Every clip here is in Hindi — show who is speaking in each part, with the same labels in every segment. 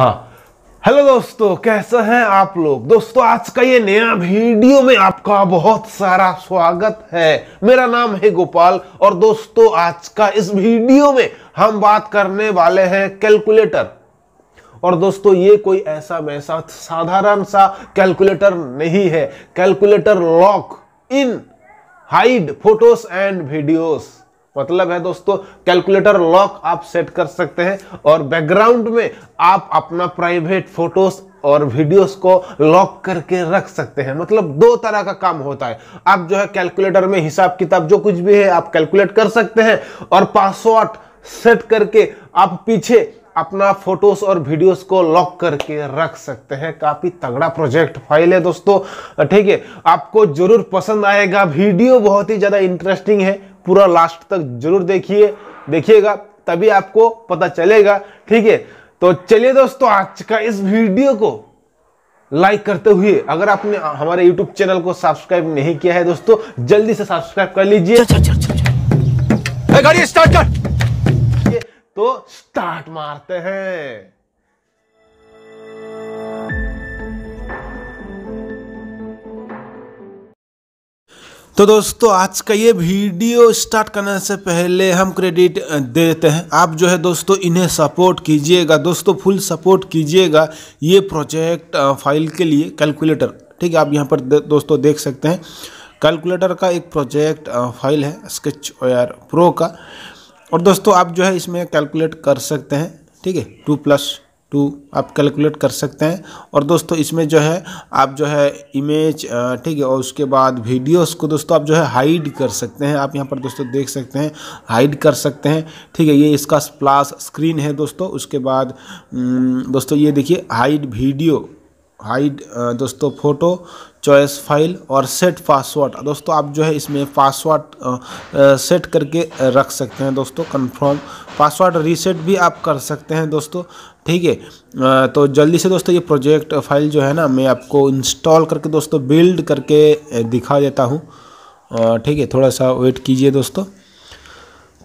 Speaker 1: हाँ हेलो दोस्तों कैसे हैं आप लोग दोस्तों आज का ये नया वीडियो में आपका बहुत सारा स्वागत है मेरा नाम है गोपाल और दोस्तों आज का इस वीडियो में हम बात करने वाले हैं कैलकुलेटर और दोस्तों ये कोई ऐसा वैसा साधारण सा कैलकुलेटर नहीं है calculator lock in hide photos and videos मतलब है दोस्तों कैलकुलेटर लॉक आप सेट कर सकते हैं और बैकग्राउंड में आप अपना प्राइवेट फोटोज और वीडियोस को लॉक करके रख सकते हैं मतलब दो तरह का काम होता है आप जो है कैलकुलेटर में हिसाब किताब जो कुछ भी है आप कैलकुलेट कर सकते हैं और पासवर्ड सेट करके आप पीछे अपना फोटोस और वीडियोस को लॉक करके रख सकते हैं काफी तगड़ा प्रोजेक्ट फाइल है दोस्तों ठीक है आपको जरूर पसंद आएगा वीडियो बहुत ही ज्यादा इंटरेस्टिंग है पूरा लास्ट तक जरूर देखिए देखिएगा तभी आपको पता चलेगा ठीक है तो चलिए दोस्तों आज का इस वीडियो को लाइक करते हुए अगर आपने हमारे यूट्यूब चैनल को सब्सक्राइब नहीं किया है दोस्तों जल्दी से सब्सक्राइब कर लीजिए गाड़ी स्टार्ट कर तो स्टार्ट मारते हैं तो दोस्तों आज का ये वीडियो स्टार्ट करने से पहले हम क्रेडिट देते हैं आप जो है दोस्तों इन्हें सपोर्ट कीजिएगा दोस्तों फुल सपोर्ट कीजिएगा ये प्रोजेक्ट फाइल के लिए कैलकुलेटर ठीक है आप यहाँ पर दोस्तों देख सकते हैं कैलकुलेटर का एक प्रोजेक्ट फाइल है स्केच ओ प्रो का और दोस्तों आप जो है इसमें कैलकुलेट कर सकते हैं ठीक है टू प्लस टू आप कैलकुलेट कर सकते हैं और दोस्तों इसमें जो है आप जो है इमेज ठीक है और उसके बाद वीडियोस को दोस्तों आप जो है हाइड कर सकते हैं आप यहाँ पर दोस्तों देख सकते हैं हाइड कर सकते हैं ठीक है ये इसका स्प्लास स्क्रीन है दोस्तों उसके बाद दोस्तों ये देखिए हाइड वीडियो हाइड uh, दोस्तों फ़ोटो चॉइस फाइल और सेट पासवर्ड दोस्तों आप जो है इसमें पासवर्ड सेट uh, uh, करके रख सकते हैं दोस्तों कंफर्म पासवर्ड रीसेट भी आप कर सकते हैं दोस्तों ठीक है तो जल्दी से दोस्तों ये प्रोजेक्ट फाइल जो है ना मैं आपको इंस्टॉल करके दोस्तों बिल्ड करके दिखा देता हूँ ठीक है थोड़ा सा वेट कीजिए दोस्तों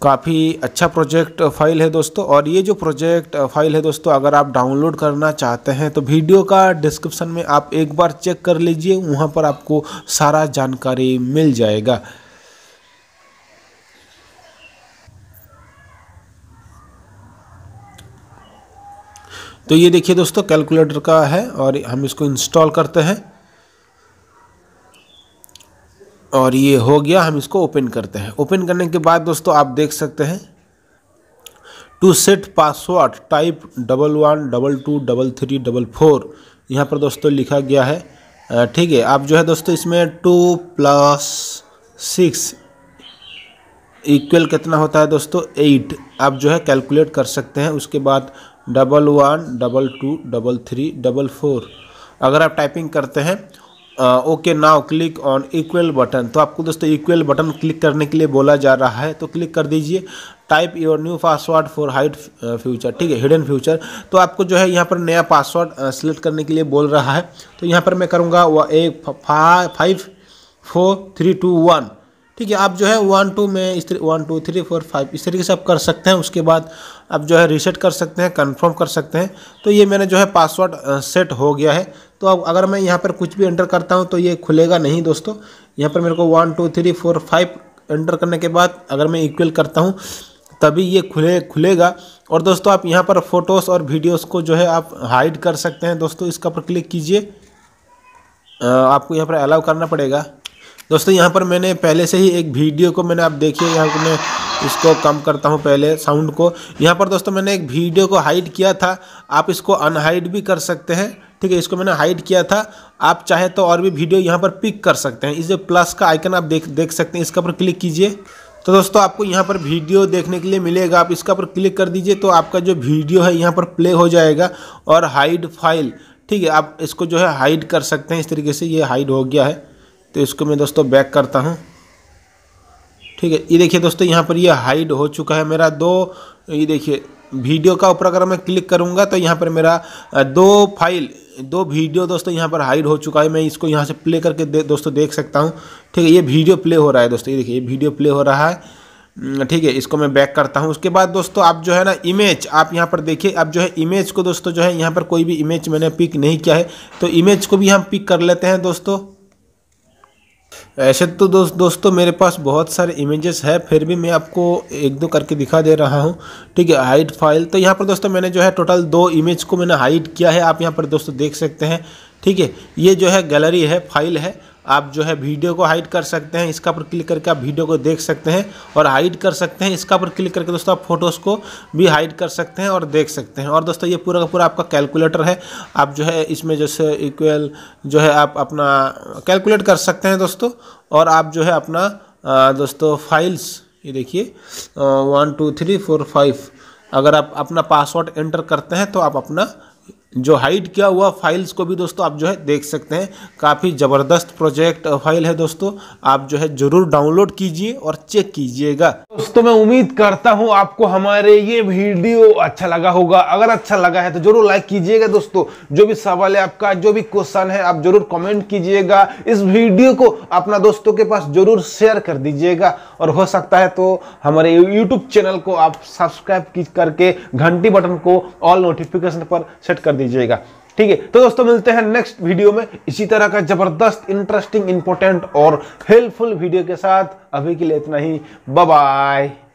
Speaker 1: काफ़ी अच्छा प्रोजेक्ट फाइल है दोस्तों और ये जो प्रोजेक्ट फाइल है दोस्तों अगर आप डाउनलोड करना चाहते हैं तो वीडियो का डिस्क्रिप्शन में आप एक बार चेक कर लीजिए वहाँ पर आपको सारा जानकारी मिल जाएगा तो ये देखिए दोस्तों कैलकुलेटर का है और हम इसको इंस्टॉल करते हैं और ये हो गया हम इसको ओपन करते हैं ओपन करने के बाद दोस्तों आप देख सकते हैं to set password type double one double two double three double four यहाँ पर दोस्तों लिखा गया है ठीक है आप जो है दोस्तों इसमें टू प्लस सिक्स इक्वल कितना होता है दोस्तों एट आप जो है कैलकुलेट कर सकते हैं उसके बाद double one double two double three double four अगर आप टाइपिंग करते हैं okay now click on equal button तो आपको दोस्तों इक्वल बटन क्लिक करने के लिए बोला जा रहा है तो क्लिक कर दीजिए type your new password for hide future ठीक है हिडन फ्यूचर तो आपको जो है यहाँ पर नया पासवर्ड सेलेक्ट करने के लिए बोल रहा है तो यहाँ पर मैं करूँगा वह एक five four three two one ठीक है आप जो है वन टू में इस one two three four five इस तरीके से आप कर सकते हैं उसके बाद आप जो है रीसेट कर सकते हैं कंफर्म कर सकते हैं तो ये मैंने जो है पासवर्ड सेट हो गया है तो अब अगर मैं यहाँ पर कुछ भी एंटर करता हूँ तो ये खुलेगा नहीं दोस्तों यहाँ पर मेरे को one two three four five enter करने के बाद अगर मैं इक्वल करता हूँ तभी ये खुले खुलेगा और दोस्तों आप यहाँ पर फ़ोटोज़ और वीडियोज़ को जो है आप हाइड कर सकते हैं दोस्तों इसका पर क्लिक कीजिए आपको यहाँ पर अलाउ करना पड़ेगा दोस्तों यहाँ पर मैंने पहले से ही एक वीडियो को मैंने आप देखिए यहाँ पर मैं इसको कम करता हूँ पहले साउंड को यहाँ पर दोस्तों मैंने एक वीडियो को हाइड किया था आप इसको अनहाइड भी कर सकते हैं ठीक है इसको मैंने हाइड किया था आप चाहे तो और भी वीडियो यहाँ पर पिक कर सकते हैं इस जो प्लस का आइकन आप देख देख सकते हैं इसके ऊपर क्लिक कीजिए तो दोस्तों आपको यहाँ पर वीडियो देखने के लिए मिलेगा आप इसके ऊपर क्लिक कर दीजिए तो आपका जो वीडियो है यहाँ पर प्ले हो जाएगा और हाइड फाइल ठीक है आप इसको जो है हाइड कर सकते हैं इस तरीके से ये हाइड हो गया है तो इसको मैं दोस्तों बैक करता हूँ ठीक है ये देखिए दोस्तों यहाँ पर ये हाइड हो चुका है मेरा दो ये देखिए वीडियो का ऊपर अगर मैं क्लिक करूंगा तो यहाँ पर मेरा दो फाइल दो वीडियो दोस्तों यहाँ पर हाइड हो चुका है मैं इसको यहाँ से प्ले करके दे, दोस्तों देख सकता हूँ ठीक है ये वीडियो प्ले हो रहा है दोस्तों ये देखिए ये वीडियो प्ले हो रहा है ठीक है इसको मैं बैक करता हूँ उसके बाद दोस्तों आप जो है ना इमेज आप यहाँ पर देखिए आप जो है इमेज को दोस्तों जो है यहाँ पर कोई भी इमेज मैंने पिक नहीं किया है तो इमेज को भी हम पिक कर लेते हैं दोस्तों ऐसे तो दोस्त दोस्तों मेरे पास बहुत सारे इमेजेस है फिर भी मैं आपको एक दो करके दिखा दे रहा हूँ ठीक है हाइट फाइल तो यहाँ पर दोस्तों मैंने जो है टोटल दो इमेज को मैंने हाइट किया है आप यहाँ पर दोस्तों देख सकते हैं ठीक है ये जो है गैलरी है फाइल है आप जो है वीडियो को हाइड कर सकते हैं इसका पर क्लिक करके आप वीडियो को देख सकते हैं और हाइड कर सकते हैं इसका पर क्लिक करके दोस्तों आप फोटोज़ को भी हाइड कर सकते हैं और देख सकते हैं और दोस्तों ये पूरा का पूरा आपका कैलकुलेटर है आप जो है इसमें जैसे इक्वल जो है आप अपना कैलकुलेट कर सकते हैं दोस्तों और आप जो है अपना दोस्तों फाइल्स ये देखिए one two three four five अगर आप अपना पासवर्ड एंटर करते हैं तो आप अपना जो हाइट किया हुआ फाइल्स को भी दोस्तों आप जो है देख सकते हैं काफ़ी ज़बरदस्त प्रोजेक्ट फाइल है दोस्तों आप जो है ज़रूर डाउनलोड कीजिए और चेक कीजिएगा दोस्तों मैं उम्मीद करता हूँ आपको हमारे ये वीडियो अच्छा लगा होगा अगर अच्छा लगा है तो ज़रूर लाइक कीजिएगा दोस्तों जो भी सवाल है आपका जो भी क्वेश्चन है आप ज़रूर कॉमेंट कीजिएगा इस वीडियो को अपना दोस्तों के पास ज़रूर शेयर कर दीजिएगा और हो सकता है तो हमारे यूट्यूब चैनल को आप सब्सक्राइब करके घंटी बटन को ऑल नोटिफिकेशन पर सेट कर दीजिए लीजिएगा ठीक है तो दोस्तों मिलते हैं नेक्स्ट वीडियो में इसी तरह का जबरदस्त इंटरेस्टिंग इंपॉर्टेंट और हेल्पफुल वीडियो के साथ अभी के लिए इतना ही बाय